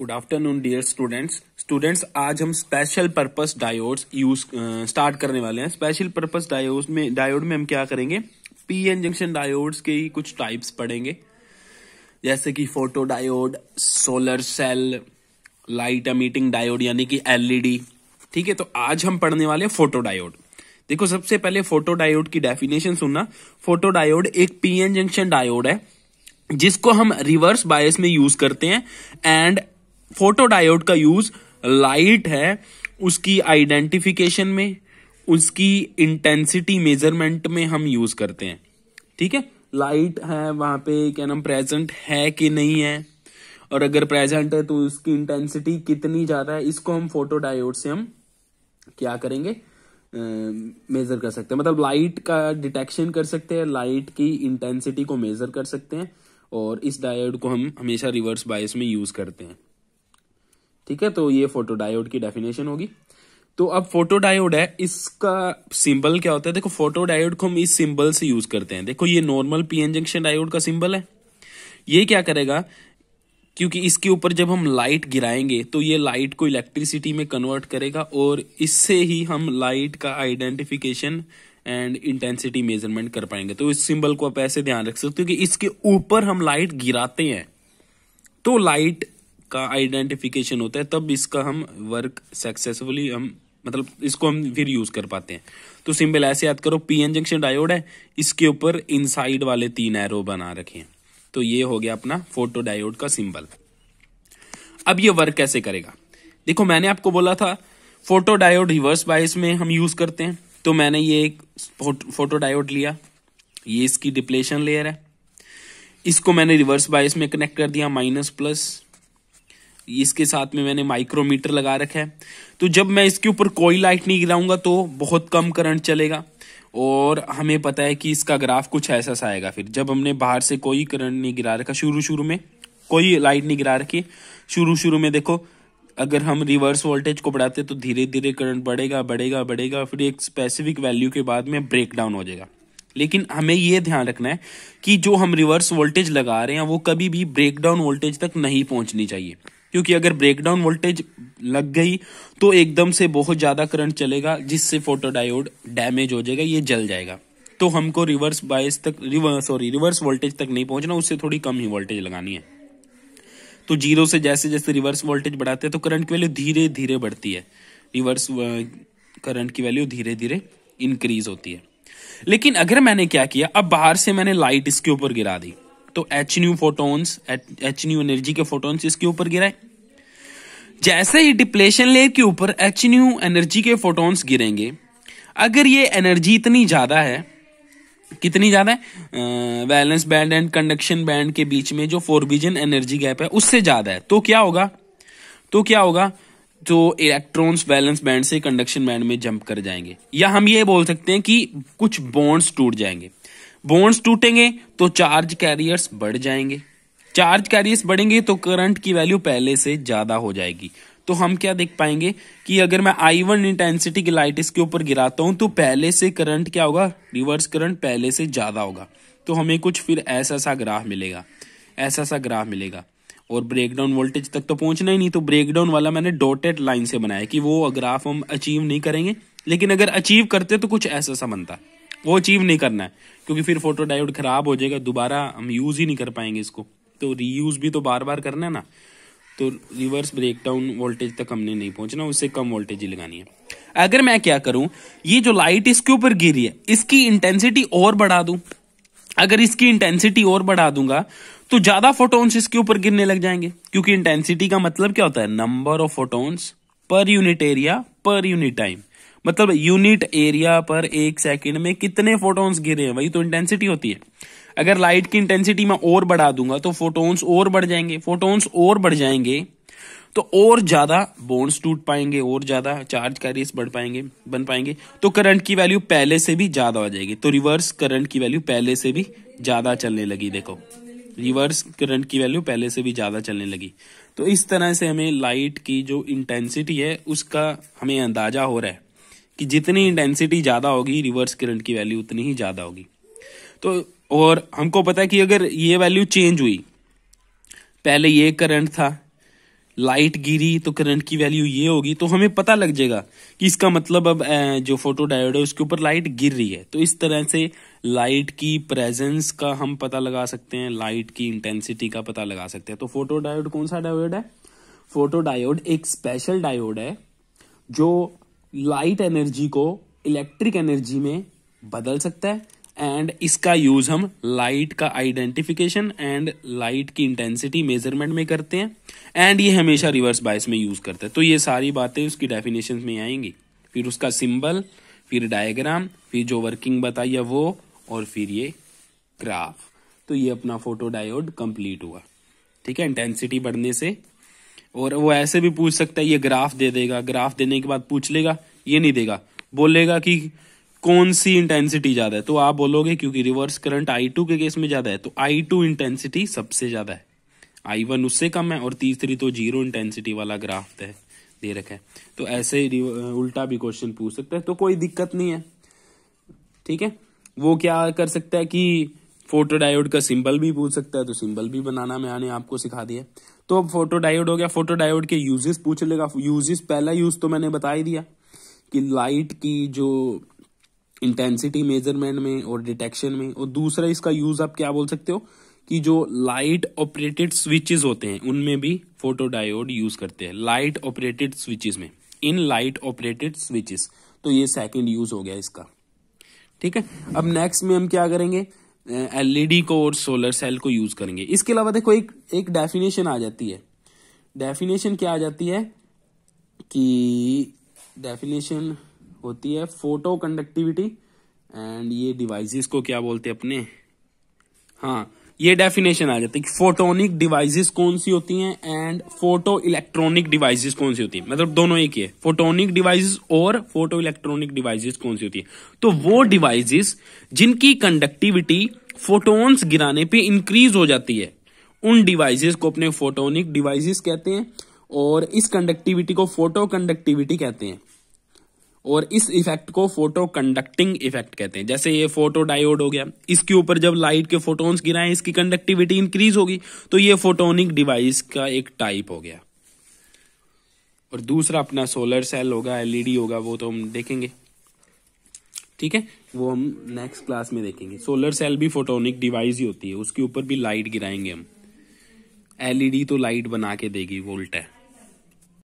good afternoon dear students students आज हम special purpose diodes use start करने वाले हैं स्पेशल पर्पस डायोड में डायोड में हम क्या करेंगे पीएन जंक्शन डायोड्स के ही कुछ टाइप्स पढ़ेंगे जैसे कि photo diode solar cell light emitting diode यानी कि एलईडी e ठीक है तो आज हम पढ़ने वाले फोटो डायोड देखो सबसे पहले फोटो डायोड की डेफिनेशन सुनना फोटो डायोड एक पीएन जंक्शन डायोड है जिसको हम रिवर्स बायस में यूज करते हैं एंड फोटो डायोड का यूज लाइट है उसकी आइडेंटिफिकेशन में उसकी इंटेंसिटी मेजरमेंट में हम यूज करते हैं ठीक है लाइट है वहां पे क्या नाम प्रेजेंट है कि नहीं है और अगर प्रेजेंट है तो उसकी इंटेंसिटी कितनी ज्यादा है इसको हम फोटो डायोड से हम क्या करेंगे मेजर कर सकते हैं मतलब लाइट का डिटेक्शन कर सकते हैं लाइट की इंटेंसिटी को मेजर कर सकते हैं और इस डायोड को हम हमेशा रिवर्स बायस में यूज करते हैं ठीक है तो ये फोटोडायोड की डेफिनेशन होगी तो अब फोटोडायोड है इसका सिंबल क्या होता है देखो फोटोडायोड को हम इस सिंबल से यूज करते हैं देखो ये नॉर्मल पीएन जंक्शन डायोड का सिंबल है ये क्या करेगा क्योंकि इसके ऊपर जब हम लाइट गिराएंगे तो ये लाइट को इलेक्ट्रिसिटी में कन्वर्ट करेगा और इससे ही हम लाइट का आइडेंटिफिकेशन एंड इंटेंसिटी मेजरमेंट कर पाएंगे तो इस सिंबल को आप ऐसे ध्यान रख सकते हो कि इसके ऊपर हम लाइट गिराते हैं तो लाइट का आइडेंटिफिकेशन होता है तब इसका हम वर्क सक्सेसफुली हम मतलब इसको हम फिर यूज कर पाते हैं तो सिंबल ऐसे याद करो पी एन जंक्शन डायोड है इसके ऊपर इनसाइड वाले तीन एरो बना रखे हैं तो ये हो गया अपना फोटो डायोड का सिंबल अब ये वर्क कैसे करेगा देखो मैंने आपको बोला था फोटो डायोड रिवर्स बायस में हम यूज करते हैं तो मैंने ये एक फोटो डायोड लिया ये इसकी डिप्लेशन लेयर है इसको मैंने रिवर्स बायस में कनेक्ट कर दिया माइनस प्लस इसके साथ में मैंने माइक्रोमीटर लगा रखा है तो जब मैं इसके ऊपर कोई लाइट नहीं गिराऊंगा तो बहुत कम करंट चलेगा और हमें पता है कि इसका ग्राफ कुछ ऐसा सा आएगा फिर जब हमने बाहर से कोई करंट नहीं गिरा रखा शुरू शुरू में कोई लाइट नहीं गिरा रखी शुरू शुरू में देखो अगर हम रिवर्स वोल्टेज को बढ़ाते तो धीरे धीरे करंट बढ़ेगा बढ़ेगा बढ़ेगा फिर एक स्पेसिफिक वैल्यू के बाद में ब्रेक डाउन हो जाएगा लेकिन हमें यह ध्यान रखना है कि जो हम रिवर्स वोल्टेज लगा रहे हैं वो कभी भी ब्रेकडाउन वोल्टेज तक नहीं पहुंचनी चाहिए क्योंकि अगर ब्रेकडाउन वोल्टेज लग गई तो एकदम से बहुत ज़्यादा करंट चलेगा जिससे फोटोडायोड डैमेज हो जाएगा ये जल जाएगा तो हमको रिवर्स बायस तक रिवर्स सॉरी रिवर्स वोल्टेज तक नहीं पहुंचना उससे थोड़ी कम ही वोल्टेज लगानी है तो जीरो से जैसे जैसे रिवर्स वोल्टेज बढ़ाते हैं तो करंट की वैल्यू धीरे धीरे बढ़ती है रिवर्स करंट uh, की वैल्यू धीरे धीरे इंक्रीज होती है लेकिन अगर मैंने क्या किया अब बाहर से मैंने लाइट इसके ऊपर गिरा दी तो H nu photons H nu energy के फोटोन्स इसके ऊपर गिराए जैसे ही डिप्लेशन लेयर के ऊपर एच न्यू एनर्जी के फोटोन्स गिरेंगे अगर ये एनर्जी इतनी ज्यादा है कितनी ज्यादा है valence band and conduction band के बीच में जो फोरबिजन एनर्जी गैप है उससे ज्यादा है तो क्या होगा तो क्या होगा जो इलेक्ट्रॉन्स बैलेंस बैंड से कंडक्शन बैंड में जंप कर जाएंगे या हम ये बोल सकते हैं कि कुछ बॉन्ड्स टूट जाएंगे बोन्स टूटेंगे तो चार्ज कैरियर्स बढ़ जाएंगे चार्ज कैरियर्स बढ़ेंगे तो करंट की वैल्यू पहले से ज्यादा हो जाएगी तो हम क्या देख पाएंगे कि अगर मैं आई वन इंटेंसिटी की लाइट इसके ऊपर गिराता हूं तो पहले से करंट क्या होगा रिवर्स करंट पहले से ज्यादा होगा तो हमें कुछ फिर ऐसा सा ग्राह मिलेगा ऐसा सा ग्राह मिलेगा और ब्रेकडाउन वोल्टेज तक तो पहुंचना ही नहीं तो ब्रेकडाउन वाला मैंने डॉटेड लाइन से बनाया कि वो ग्राफ हम अचीव नहीं करेंगे लेकिन अगर अचीव करते तो कुछ ऐसा सा बनता वो अचीव नहीं करना है क्योंकि फिर फोटो डायोड खराब हो जाएगा दोबारा हम यूज़ ही नहीं कर पाएंगे इसको तो रीयूज़ भी तो बार बार करना है ना तो रिवर्स ब्रेक डाउन वोल्टेज तक हमने नहीं पहुंचना उससे कम वोल्टेज ही लगानी है अगर मैं क्या करूं ये जो लाइट इसके ऊपर गिरी है इसकी इंटेंसिटी और बढ़ा दू अगर इसकी इंटेंसिटी और बढ़ा दूंगा तो ज्यादा फोटोन्स इसके ऊपर गिरने लग जाएंगे क्योंकि इंटेंसिटी का मतलब क्या होता है number of photons per unit area per unit time मतलब यूनिट एरिया पर एक सेकंड में कितने फोटोन्स गिरे हैं वही तो इंटेंसिटी होती है अगर लाइट की इंटेंसिटी मैं और बढ़ा दूंगा तो फोटोन्स और बढ़ जाएंगे फोटोन्स और बढ़ जाएंगे तो और ज्यादा बोन्स टूट पाएंगे और ज्यादा चार्ज कैरियस बढ़ पाएंगे बन पाएंगे तो करंट की वैल्यू पहले से भी ज्यादा हो जाएगी तो रिवर्स करंट की वैल्यू पहले से भी ज्यादा चलने लगी देखो रिवर्स करंट की वैल्यू पहले से भी ज्यादा चलने लगी तो इस तरह से हमें लाइट की जो इंटेंसिटी है उसका हमें अंदाजा हो रहा है कि जितनी इंटेंसिटी ज़्यादा होगी रिवर्स करंट की वैल्यू उतनी ही ज़्यादा होगी तो और हमको पता है कि अगर ये वैल्यू चेंज हुई पहले ये करंट था लाइट गिरी तो करंट की वैल्यू ये होगी तो हमें पता लग जाएगा कि इसका मतलब अब जो फोटो डायोड है उसके ऊपर लाइट गिर रही है तो इस तरह से लाइट की प्रेजेंस का हम पता लगा सकते हैं लाइट की इंटेंसिटी का पता लगा सकते हैं तो फोटो डायोड कौन सा डायोड है फोटो डायोड एक स्पेशल डायोड है जो लाइट एनर्जी को इलेक्ट्रिक एनर्जी में बदल सकता है एंड इसका यूज हम लाइट का आइडेंटिफिकेशन एंड लाइट की इंटेंसिटी मेजरमेंट में करते हैं एंड ये हमेशा रिवर्स बायस में यूज करता है तो ये सारी बातें उसकी डेफिनेशन में आएंगी फिर उसका सिंबल फिर डायग्राम फिर जो वर्किंग बताइए वो और फिर ये ग्राफ तो ये अपना फोटो डायोड कंप्लीट हुआ ठीक है इंटेंसिटी बढ़ने से और वो ऐसे भी पूछ सकता है ये ग्राफ दे देगा ग्राफ देने के बाद पूछ लेगा ये नहीं देगा बोलेगा कि कौन सी इंटेंसिटी ज्यादा है तो आप बोलोगे क्योंकि रिवर्स करंट आई टू के केस में ज्यादा है तो आई टू इंटेंसिटी सबसे ज्यादा है आई वन उससे कम है और तीसरी तो जीरो इंटेंसिटी वाला ग्राफ है दे रखा है तो ऐसे ही उल्टा भी क्वेश्चन पूछ सकता है तो कोई दिक्कत नहीं है ठीक है वो क्या कर सकता है कि फोटोडायोड का सिंबल भी पूछ सकता है तो सिंबल भी बनाना मैंने आपको सिखा दिया तो अब फोटोडायोड हो गया फोटोडायोड के यूजेस पूछ लेगा यूजेस पहला यूज तो मैंने बता ही दिया कि लाइट की जो इंटेंसिटी मेजरमेंट में और डिटेक्शन में और दूसरा इसका यूज आप क्या बोल सकते हो कि जो लाइट ऑपरेटेड स्विचेस होते हैं उनमें भी फोटोडायोड यूज करते हैं लाइट ऑपरेटेड स्विचेस में इन लाइट ऑपरेटेड स्विचेस तो ये सेकंड यूज हो गया इसका ठीक है अब नेक्स्ट में हम क्या करेंगे एलईडी को और सोलर सेल को यूज करेंगे इसके अलावा देखो एक एक डेफिनेशन आ जाती है डेफिनेशन क्या आ जाती है कि डेफिनेशन होती है फोटो कंडक्टिविटी एंड ये डिवाइसेस को क्या बोलते हैं अपने हाँ ये डेफिनेशन आ जाती है कि फोटोनिक डिवाइसेस कौन सी होती हैं एंड फोटो इलेक्ट्रॉनिक डिवाइसेस कौन सी होती है मतलब दोनों एक ही है फोटोनिक डिवाइसेस और फोटो इलेक्ट्रॉनिक डिवाइसेस कौन सी होती है तो वो डिवाइसेस जिनकी कंडक्टिविटी फोटोन्स गिराने पे इंक्रीज हो जाती है उन डिवाइसेस को अपने फोटोनिक डिवाइसेस कहते हैं और इस कंडक्टिविटी को फोटो कंडक्टिविटी कहते हैं और इस इफेक्ट को फोटो कंडक्टिंग इफेक्ट कहते हैं जैसे ये फोटो डायोड हो गया इसके ऊपर जब लाइट के फोटोन्स गिराएं इसकी कंडक्टिविटी इंक्रीज होगी तो ये फोटोनिक डिवाइस का एक टाइप हो गया और दूसरा अपना सोलर सेल होगा एलईडी e होगा वो तो हम देखेंगे ठीक है वो हम नेक्स्ट क्लास में देखेंगे सोलर सेल भी फोटोनिक डिवाइस ही होती है उसके ऊपर भी लाइट गिराएंगे हम एलईडी e तो लाइट बना के देगी वोल्ट है